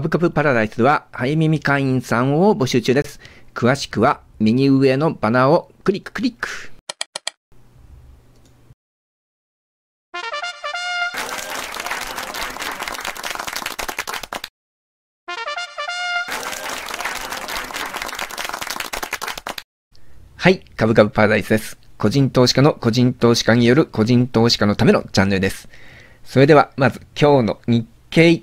株株パラダイスでは、早耳会員さんを募集中です。詳しくは、右上のバナーをクリッククリック。はい、株株パラダイスです。個人投資家の個人投資家による個人投資家のためのチャンネルです。それでは、まず今日の日経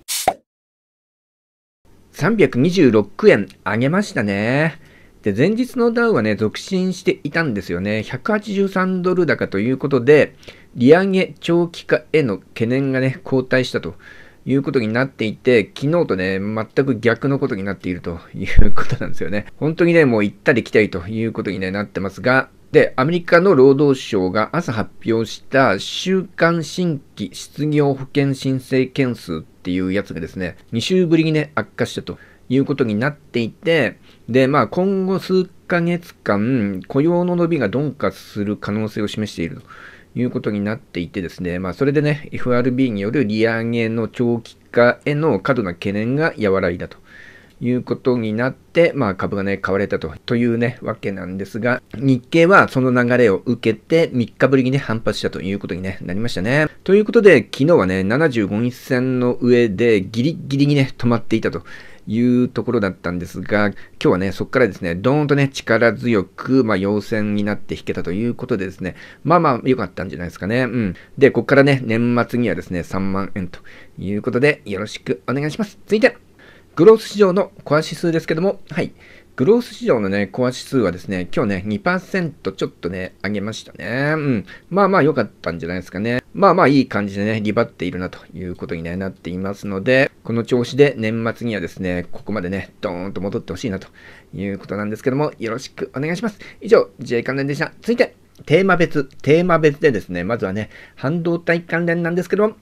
326円上げましたね。で、前日のダウはね、続伸していたんですよね。183ドル高ということで、利上げ長期化への懸念がね、後退したということになっていて、昨日とね、全く逆のことになっているということなんですよね。本当にね、もう行ったり来たりということに、ね、なってますが、で、アメリカの労働省が朝発表した週間新規失業保険申請件数っていうやつがですね、2週ぶりにね、悪化したということになっていて、で、まあ今後数ヶ月間、雇用の伸びが鈍化する可能性を示していると。いうことになっていてですね、まあ、それでね、FRB による利上げの長期化への過度な懸念が和らいだということになって、まあ、株がね、買われたとというね、わけなんですが、日経はその流れを受けて、3日ぶりにね、反発したということに、ね、なりましたね。ということで、昨日はね、75日線の上でギリギリにね、止まっていたと。いうところだったんですが、今日はね、そこからですね、どーンとね、力強く、まあ、陽線になって引けたということでですね、まあまあ、良かったんじゃないですかね。うん。で、ここからね、年末にはですね、3万円ということで、よろしくお願いします。続いて、グロース市場のコア指数ですけども、はい。グロース市場のね、コア指数はですね、今日ね、2%ちょっとね、上げましたね。うん。まあまあ良かったんじゃないですかね。まあまあいい感じでね、リバっているなということに、ね、なっていますので、この調子で年末にはですね、ここまでね、ドーンと戻ってほしいなということなんですけども、よろしくお願いします。以上、J 関連でした。続いて、テーマ別、テーマ別でですね、まずはね、半導体関連なんですけども、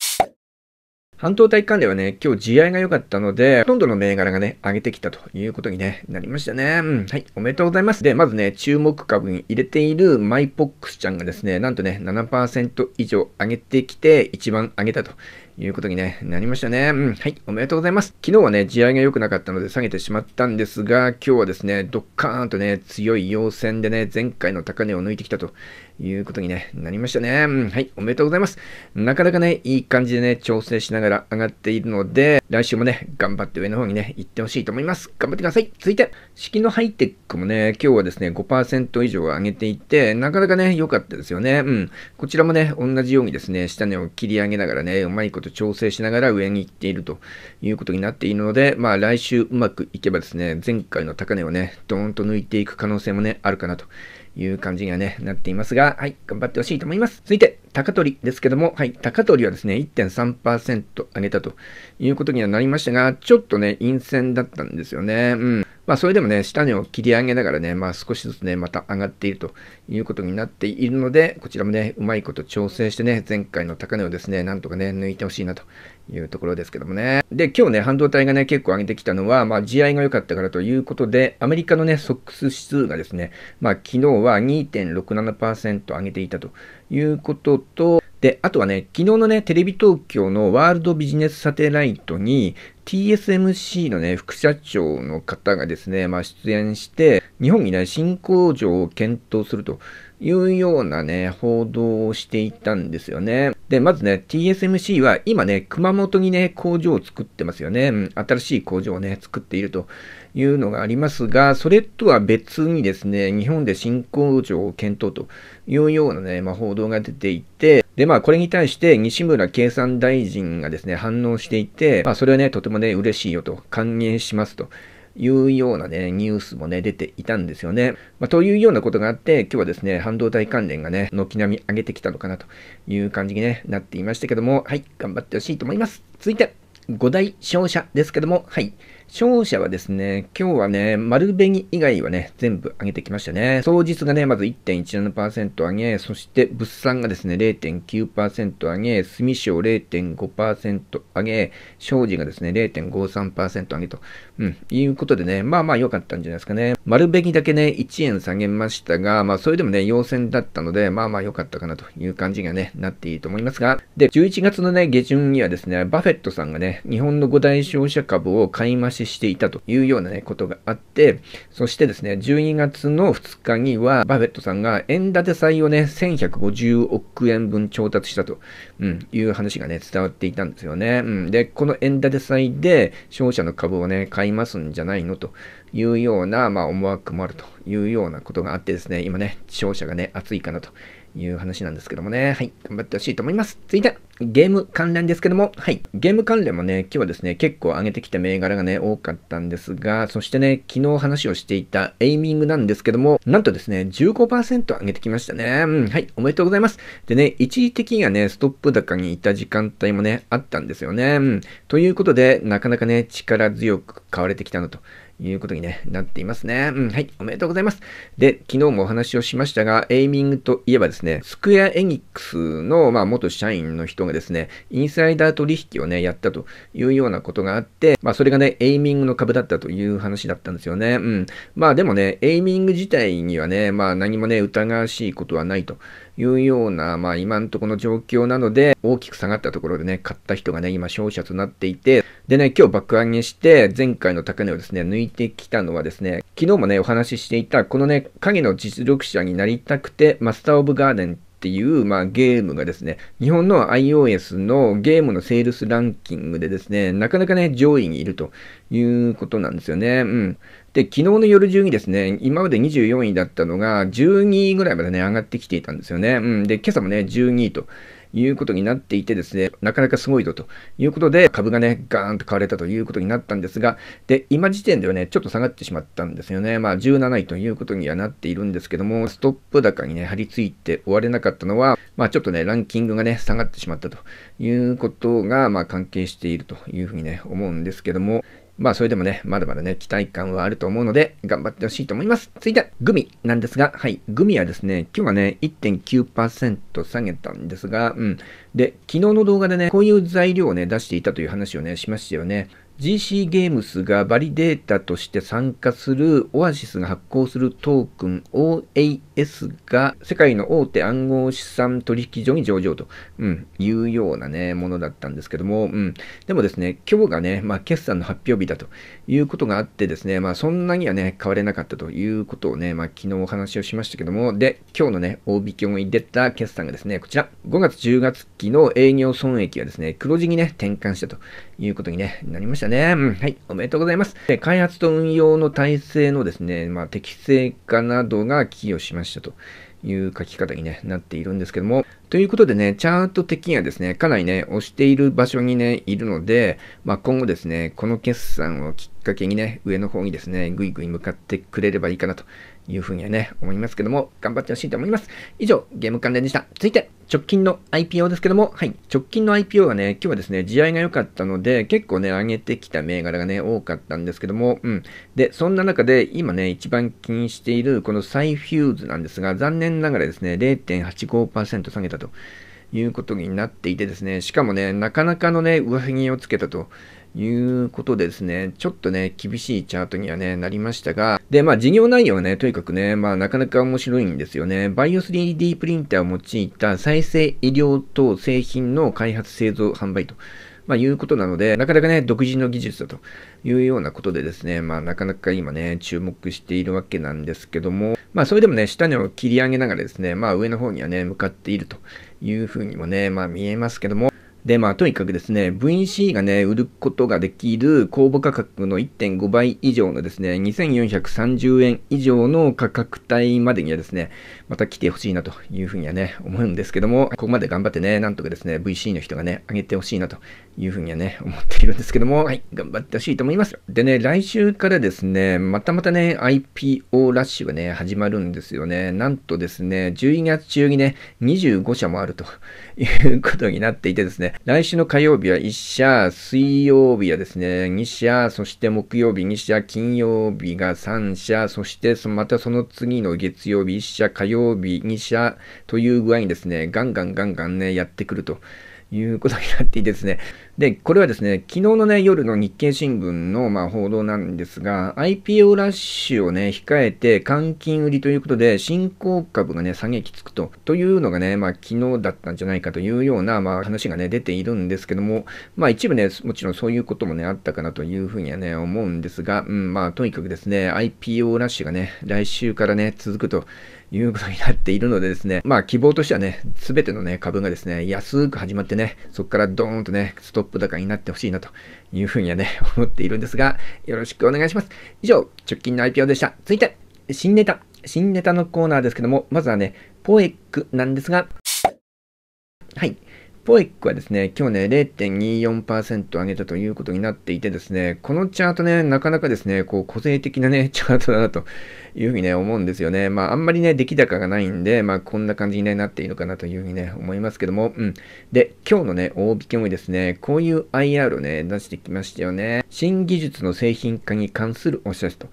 半導体関連はね、今日試合が良かったので、ほとんどの銘柄がね、上げてきたということに、ね、なりましたね。うん。はい。おめでとうございます。で、まずね、注目株に入れているマイポックスちゃんがですね、なんとね、7%以上上げてきて、一番上げたと。いうことに、なりましたね。うん。はい。おめでとうございます。昨日はね、地合いが良くなかったので下げてしまったんですが、今日はですね、ドッカーンとね、強い陽線でね、前回の高値を抜いてきたということに、なりましたね。うん。はい。おめでとうございます。なかなかね、いい感じでね、調整しながら上がっているので、来週もね、頑張って上の方にね、行ってほしいと思います。頑張ってください。続いて、式のハイテックもね、今日はですね、5%以上上げていて、なかなかね、良かったですよね。うん。こちらもね、同じようにですね、下値を切り上げながらね、うまいことと調整しながら上に行っているということになっているので、まあ来週うまくいけばですね、前回の高値をね、ドーンと抜いていく可能性もね、あるかなという感じにはね、なっていますが、はい、頑張ってほしいと思います。続いて、高取ですけども、はい、高取はですね、1.3%上げたということにはなりましたが、ちょっとね、陰線だったんですよね。うん。まあ、それでもね、下値を切り上げながらね、まあ、少しずつね、また上がっているということになっているので、こちらもね、うまいこと調整してね、前回の高値をですね、なんとかね、抜いてほしいなというところですけどもね。で、今日ね、半導体がね、結構上げてきたのは、まあ、地合いが良かったからということで、アメリカのね、ソックス指数がですね、まあ、昨日は2.67%上げていたということと、で、あとはね、昨日のね、テレビ東京のワールドビジネスサテライトに、TSMC のね、副社長の方がですね、まあ、出演して、日本にね、新工場を検討するというようなね、報道をしていたんですよね。で、まずね、TSMC は今ね、熊本にね、工場を作ってますよね。新しい工場をね、作っているというのがありますが、それとは別にですね、日本で新工場を検討というようなね、まあ、報道が出ていて、で、まあ、これに対して西村経産大臣がですね、反応していて、まあ、それはね、とてもね、嬉しいよと、歓迎しますと。いうようなね、ニュースもね、出ていたんですよね。まあ、というようなことがあって、今日はですね、半導体関連がね、軒並み上げてきたのかなという感じに、ね、なっていましたけども、はい、頑張ってほしいと思います。続いて。5大勝者ですけども、はい。勝者はですね、今日はね、丸紅以外はね、全部上げてきましたね。総日がね、まず1.17%上げ、そして物産がですね、0.9%上げ、住商0.5%上げ、商事がですね、0.53%上げと、うん、いうことでね、まあまあ良かったんじゃないですかね。丸紅だけね、1円下げましたが、まあそれでもね、陽線だったので、まあまあ良かったかなという感じがね、なっていいと思いますが、で、11月のね、下旬にはですね、バフェットさんがね、日本の5大商社株を買い増ししていたというようなね、ことがあって、そしてですね、12月の2日には、バフェットさんが円建て債をね、1150億円分調達したと、うん、いう話がね、伝わっていたんですよね。うん、で、この円建て債で商社の株をね、買いますんじゃないのというような、まあ、思惑もあるというようなことがあってですね、今ね、商社がね、熱いかなという話なんですけどもね。はい。頑張ってほしいと思います。続いて、ゲーム関連ですけども、はい。ゲーム関連もね、今日はですね、結構上げてきた銘柄がね、多かったんですが、そしてね、昨日話をしていたエイミングなんですけども、なんとですね、15%上げてきましたね。うん、はい。おめでとうございます。でね、一時的にはね、ストップ高にいた時間帯もね、あったんですよね。うん。ということで、なかなかね、力強く買われてきたのと。いうことに、ね、なっていますね。うん、はい、おめでとうございます。で、昨日もお話をしましたが、エイミングといえばですね、スクエアエニックスの、まあ、元社員の人がですね、インサイダー取引をね、やったというようなことがあって、まあ、それがね、エイミングの株だったという話だったんですよね。うん。まあ、でもね、エイミング自体にはね、まあ、何もね、疑わしいことはないと。いうような、まあ今のところの状況なので、大きく下がったところでね、買った人がね、今勝者となっていて、でね、今日爆上げして、前回の高値をですね、抜いてきたのはですね、昨日もね、お話ししていた、このね、影の実力者になりたくて、マスター・オブ・ガーデンっていう、まあ、ゲームがですね、日本の iOS のゲームのセールスランキングでですね、なかなかね、上位にいるということなんですよね。うん。で、昨日の夜中にですね、今まで24位だったのが12位ぐらいまでね、上がってきていたんですよね。うん。で、今朝もね、12位ということになっていてですね、なかなかすごいぞということで、株がね、ガーンと買われたということになったんですが、で、今時点ではね、ちょっと下がってしまったんですよね。まあ、17位ということにはなっているんですけども、ストップ高にね、張り付いて終われなかったのは、まあ、ちょっとね、ランキングがね、下がってしまったということが、まあ、関係しているというふうにね、思うんですけども、まあそれでもね、まだまだね、期待感はあると思うので、頑張ってほしいと思います。続いて、グミなんですが、はい、グミはですね、今日はね、1.9%下げたんですが、うん。で、昨日の動画でね、こういう材料をね、出していたという話をね、しましたよね。GC ゲームスがバリデータとして参加するオアシスが発行するトークン OAS が世界の大手暗号資産取引所に上場と、うん、いうようなね、ものだったんですけども、うん、でもですね、今日がね、まあ、決算の発表日だということがあってですね、まあ、そんなにはね、変われなかったということをね、まあ、昨日お話をしましたけども、で、今日のね、大引きに出た決算がですね、こちら、5月10月期の営業損益がですね、黒字にね、転換したということに、ね、なりました。たね。うん、はい、おめでとうございます。で開発と運用の体制のですね、まあ、適正化などが寄与しましたという書き方に、ね、なっているんですけども、ということでね、チャート的にはですね、かなりね、押している場所にね、いるので、まあ、今後ですね、この決算をきっかけにね、上の方にですね、ぐいぐい向かってくれればいいかなというふうにはね、思いますけども、頑張ってほしいと思います。以上、ゲーム関連でした。続いて、直近の IPO ですけども、はい、直近の IPO はね、今日はですね、地合いが良かったので、結構ね、上げてきた銘柄がね、多かったんですけども、うん。で、そんな中で、今ね、一番気にしている、このサイフューズなんですが、残念ながらですね、0.85%下げたと。いうことになっていてですね、しかもね、なかなかのね、上着をつけたということでですね、ちょっとね、厳しいチャートにはね、なりましたが、で、まあ事業内容はね、とにかくね、まあなかなか面白いんですよね。バイオ 3D プリンターを用いた再生医療等製品の開発、製造、販売と。まあ、いうことなので、なかなかね、独自の技術だというようなことでですね、まあ、なかなか今ね、注目しているわけなんですけども、まあ、それでもね、下値を切り上げながらですね、まあ、上の方にはね、向かっているというふうにもね、まあ、見えますけども、で、まあ、とにかくですね、VC がね、売ることができる公募価格の1.5倍以上のですね、2430円以上の価格帯までにはですね、また来てほしいなというふうにはね、思うんですけども、ここまで頑張ってね、なんとかですね、VC の人がね、上げてほしいなというふうにはね、思っているんですけども、はい、頑張ってほしいと思います。でね、来週からですね、またまたね、IPO ラッシュがね、始まるんですよね。なんとですね、12月中にね、25社もあると いうことになっていてですね、来週の火曜日は1社、水曜日はですね、2社、そして木曜日2社、金曜日が3社、そしてまたその次の月曜日1社、火曜日2社という具合にですね、ガンガンガンガンね、やってくると。いうことになっていてですね、で、これはですね、昨日のね、夜の日経新聞のまあ報道なんですが、IPO ラッシュをね、控えて換金売りということで、新興株がね、下げきつくと、というのがね、まあ昨日だったんじゃないかというようなまあ話がね、出ているんですけども、まあ一部ね、もちろんそういうこともね、あったかなというふうにはね、思うんですが、うん、まあとにかくですね、IPO ラッシュがね、来週からね、続くと、いうことになっているのでですね、まあ希望としてはね、すべてのね、株がですね、安く始まってね、そこからドーンとね、ストップップ高になってほしいなというふうにはね、思っているんですが、よろしくお願いします。以上、直近の IPO でした。続いて、新ネタ、新ネタのコーナーですけども、まずはね、ポエックなんですが、はい。ポエックはですね、今日ね、0.24%上げたということになっていてですね、このチャートね、なかなかですね、こう、個性的なね、チャートだなというふうにね、思うんですよね。まあ、あんまりね、出来高がないんで、まあ、こんな感じに、ね、なっているのかなというふうにね、思いますけども、うん。で、今日のね、大引けもですね、こういう IR をね、出してきましたよね。新技術の製品化に関するお知らせと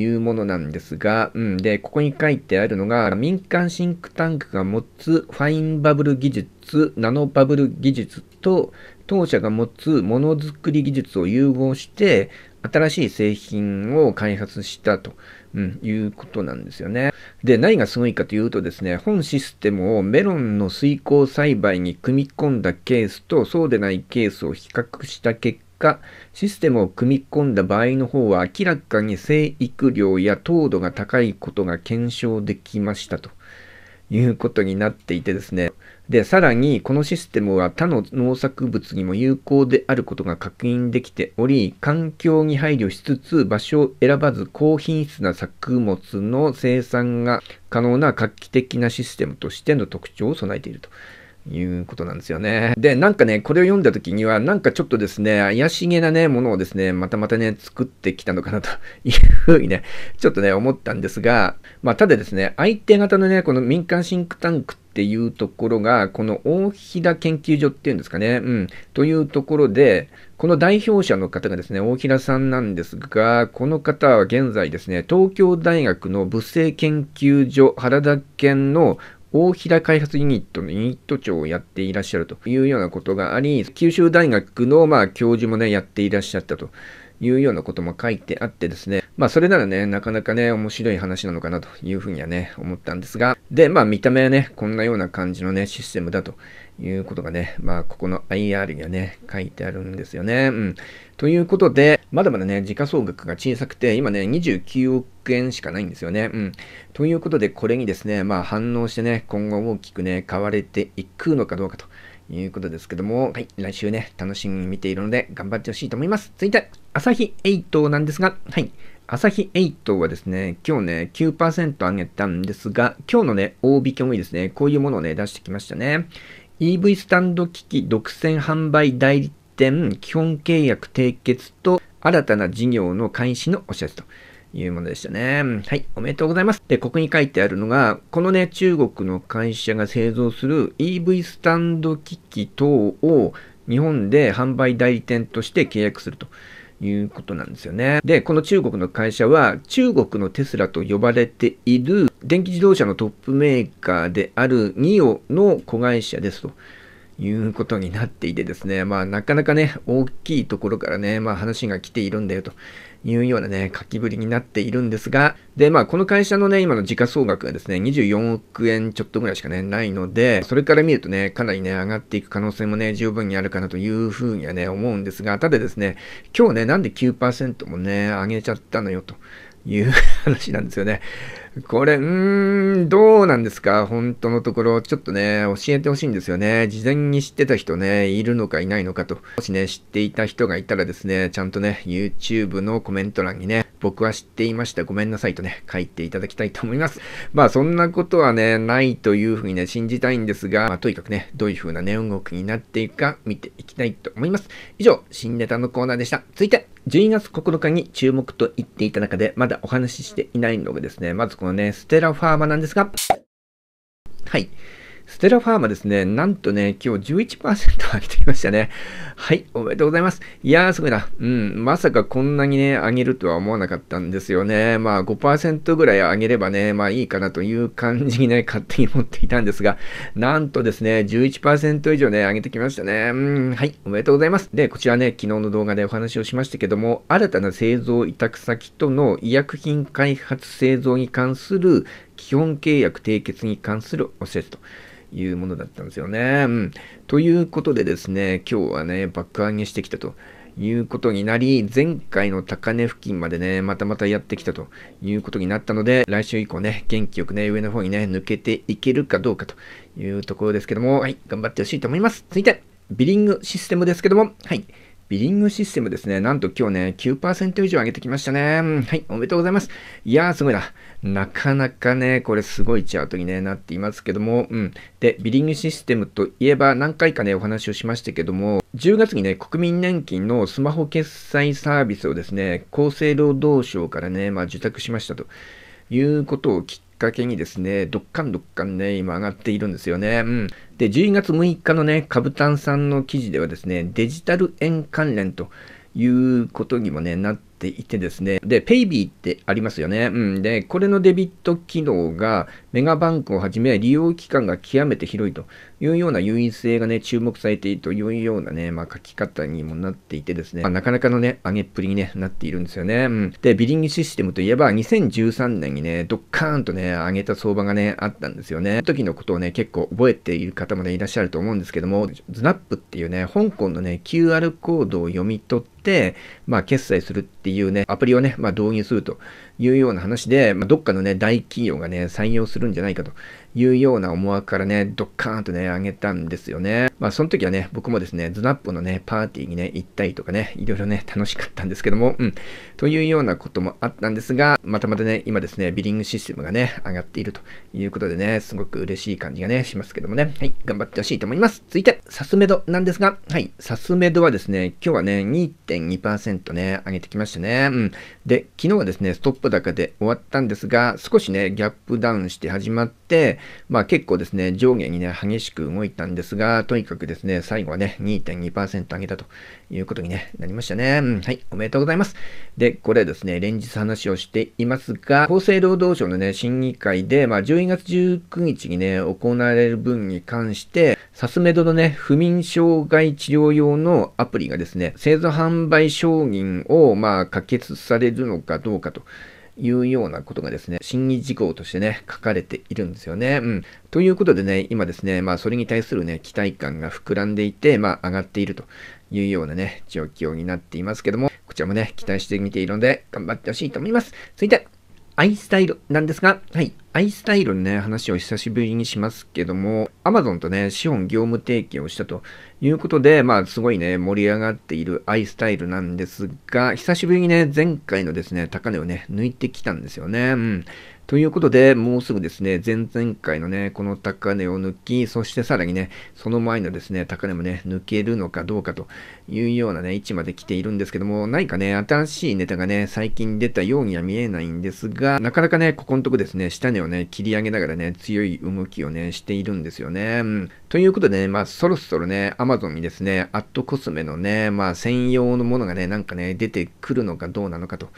いうものなんですが、うん、で、ここに書いてあるのが、民間シンクタンクが持つファインバブル技術、ナノバブル技術と、当社が持つものづくり技術を融合して、新しい製品を開発したと、うん、いうことなんですよね。で、何がすごいかというとですね、本システムをメロンの水耕栽培に組み込んだケースとそうでないケースを比較した結果、システムを組み込んだ場合の方は明らかに生育量や糖度が高いことが検証できましたということになっていてですね。で、さらにこのシステムは他の農作物にも有効であることが確認できており、環境に配慮しつつ場所を選ばず高品質な作物の生産が可能な画期的なシステムとしての特徴を備えていると。いうことなんですよね。で、なんかね、これを読んだ時には、なんかちょっとですね、怪しげなね、ものをですね、またまたね、作ってきたのかなというふうにね、ちょっとね、思ったんですが、まあ、ただですね、相手方のね、この民間シンクタンクっていうところが、この大飛田研究所っていうんですかね、うん、というところで、この代表者の方がですね、大平さんなんですが、この方は現在ですね、東京大学の物性研究所原田県の大平開発ユニットのユニット長をやっていらっしゃるというようなことがあり、九州大学のまあ教授もね、やっていらっしゃったというようなことも書いてあってですね、まあそれならね、なかなかね、面白い話なのかなというふうにはね、思ったんですが、で、まあ見た目はね、こんなような感じのね、システムだということがね、まあここの IR にはね、書いてあるんですよね。うん。ということで、まだまだね、時価総額が小さくて、今ね、29億円しかないんですよね。うん。ということで、これにですね、まあ反応してね、今後大きくね、買われていくのかどうかということですけども、はい、来週ね、楽しみに見ているので、頑張ってほしいと思います。続いて、朝日8なんですが、はい。朝日8はですね、今日ね、9%上げたんですが、今日のね、大引きもいいですね、こういうものをね、出してきましたね。EV スタンド機器独占販売代理点、基本契約締結と新たな事業の開始のお知らせというものでしたね。はい、おめでとうございます。で、ここに書いてあるのが、このね、中国の会社が製造する EV スタンド機器等を日本で販売代理店として契約すると。いうことなんですよね。で、この中国の会社は、中国のテスラと呼ばれている電気自動車のトップメーカーである NIO の子会社ですと。いうことになっていてですね、まあなかなかね、大きいところからね、まあ話が来ているんだよというようなね、書きぶりになっているんですが、で、まあこの会社のね、今の時価総額がですね、24億円ちょっとぐらいしかね、ないので、それから見るとね、かなりね、上がっていく可能性もね、十分にあるかなというふうにはね、思うんですが、ただですね、今日ね、なんで9%もね、上げちゃったのよという 話なんですよね。これ、うーん、どうなんですか本当のところ、ちょっとね、教えてほしいんですよね。事前に知ってた人ね、いるのかいないのかと。もしね、知っていた人がいたらですね、ちゃんとね、YouTube のコメント欄にね、僕は知っていました。ごめんなさいとね、書いていただきたいと思います。まあ、そんなことはね、ないというふうにね、信じたいんですが、まあ、とにかくね、どういうふうな値動きになっていくか見ていきたいと思います。以上、新ネタのコーナーでした。続いて、12月9日に注目と言っていた中で、まだお話ししていないのがですね、まずこののね、ステラファーマなんですが、はい。ステラファーマですね、なんとね、今日11%上げてきましたね。はい、おめでとうございます。いやー、すごいな。うん、まさかこんなにね、上げるとは思わなかったんですよね。まあ、5%ぐらい上げればね、まあいいかなという感じにね、勝手に持っていたんですが、なんとですね、11%以上ね、上げてきましたね。うん、はい、おめでとうございます。で、こちらね、昨日の動画でお話をしましたけども、新たな製造委託先との医薬品開発製造に関する基本契約締結に関するお説と。いうものだったんですよね。うん。ということでですね、今日はね、爆上げしてきたと。いうことになり、前回の高値付近までね、またまたやってきたということになったので、来週以降ね、元気よくね、上の方にね、抜けていけるかどうかというところですけども、はい、頑張ってほしいと思います。続いて、ビリングシステムですけども、はい。ビリングシステムですね。なんと今日ね、9%以上上げてきましたね。はい、おめでとうございます。いやー、すごいな。なかなかね、これすごいチャートに、ね、なっていますけども、うん。で、ビリングシステムといえば何回かね、お話をしましたけども、10月にね、国民年金のスマホ決済サービスをですね、厚生労働省からね、まあ、受託しましたということをきっかけにですね、どっかんどっかんね、今上がっているんですよね。うん。で、12月6日のね、カブタンさんの記事ではですね、デジタル円関連ということにもね、なっていてですね、で、ペイビーってありますよね。うん。で、これのデビット機能が、メガバンクをはじめ利用期間が極めて広いというような優位性がね、注目されているというようなね、まあ、書き方にもなっていてですね、まあ、なかなかのね、上げっぷりに、ね、なっているんですよね、うん。で、ビリングシステムといえば2013年にね、ドッカーンとね、上げた相場がね、あったんですよね。その時のことをね、結構覚えている方もね、いらっしゃると思うんですけども、ズナップっていうね、香港のね、QR コードを読み取って、まあ、決済するっていうね、アプリをね、まあ、導入するというような話で、まあ、どっかのね、大企業がね、採用するんじゃないかというような思惑からね、ドッカーンとね、上げたんですよね。まあ、その時はね、僕もですね、ズナップのね、パーティーにね、行ったりとかね、いろいろね、楽しかったんですけども、うん、というようなこともあったんですが、またまたね、今ですね、ビリングシステムがね、上がっているということでね、すごく嬉しい感じがね、しますけどもね、はい、頑張ってほしいと思います。続いて、サスメドなんですが、はい、サスメドはですね、今日はね、2.2%ね、上げてきましたね。うん。で、昨日はですね、ストップ高で終わったんですが、少しね、ギャップダウンして始まって、まあ結構ですね、上下にね、激しく動いたんですが、とにかくですね、最後はね、2.2%上げたということに、ね、なりましたね、うん。はい、おめでとうございます。で、これですね、連日話をしていますが、厚生労働省のね、審議会で、まあ、12月19日にね、行われる分に関して、サスメドのね、不眠障害治療用のアプリがですね、製造販売承認を、まあ、可決されるのかどうかと。いうようなことがですね、審議事項としてね、書かれているんですよね。うん。ということでね、今ですね、まあそれに対するね、期待感が膨らんでいて、まあ上がっているというようなね、状況になっていますけども、こちらもね、期待してみているので、頑張ってほしいと思います。続いて、アイスタイルなんですが、はい、アイスタイルのね、話を久しぶりにしますけども、Amazon とね、資本業務提携をしたということで、まあ、すごいね、盛り上がっているアイスタイルなんですが、久しぶりにね、前回のですね、高値をね、抜いてきたんですよね。うん。ということで、もうすぐですね、前々回のね、この高値を抜き、そしてさらにね、その前のですね、高値もね、抜けるのかどうかというようなね、位置まで来ているんですけども、何かね、新しいネタがね、最近出たようには見えないんですが、なかなかね、ここのとこですね、下値をね、切り上げながらね、強い動きをね、しているんですよね。うん、ということでね、まあ、そろそろね、アマゾンにですね、アットコスメのね、まあ、専用のものがね、なんかね、出てくるのかどうなのかと。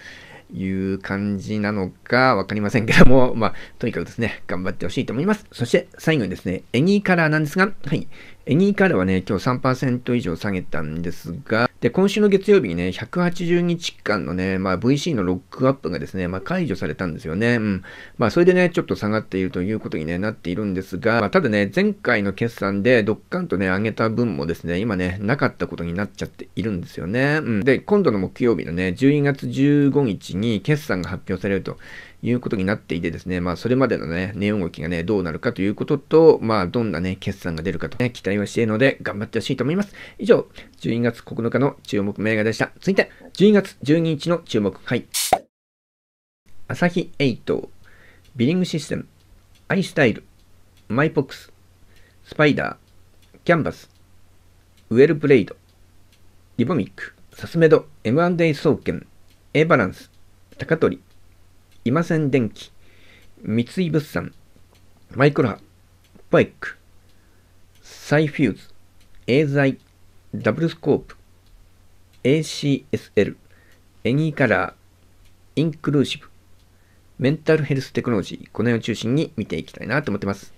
いう感じなのかわかりませんけども、まあ、とにかくですね、頑張ってほしいと思います。そして最後にですね、ーカラーなんですが、はい、エニーカレはね、今日3%以上下げたんですが、で、今週の月曜日にね、180日間のね、まあ、VC のロックアップがですね、まあ、解除されたんですよね。うん。まあ、それでね、ちょっと下がっているということに、ね、なっているんですが、まあ、ただね、前回の決算でドッカンとね、上げた分もですね、今ね、なかったことになっちゃっているんですよね。うん。で、今度の木曜日のね、12月15日に決算が発表されるということになっていてですね、まあ、それまでのね、値動きがね、どうなるかということと、まあ、どんなね、決算が出るかと、ね、期待をしているので、頑張ってほしいと思います。以上、12月9日の注目銘柄でした。続いて、12月12日の注目い。アサヒエイト、ビリングシステム、アイスタイル、マイポックス、スパイダー、キャンバス、ウェルブレイド、リボミック、サスメド、M&A 総研、A バランス、高取、今せ電機、三井物産、マイクロ波、バイク、サイフューズ、エーザイ、ダブルスコープ、ACSL、エニーカラー、インクルーシブ、メンタルヘルステクノロジー、この辺を中心に見ていきたいなと思ってます。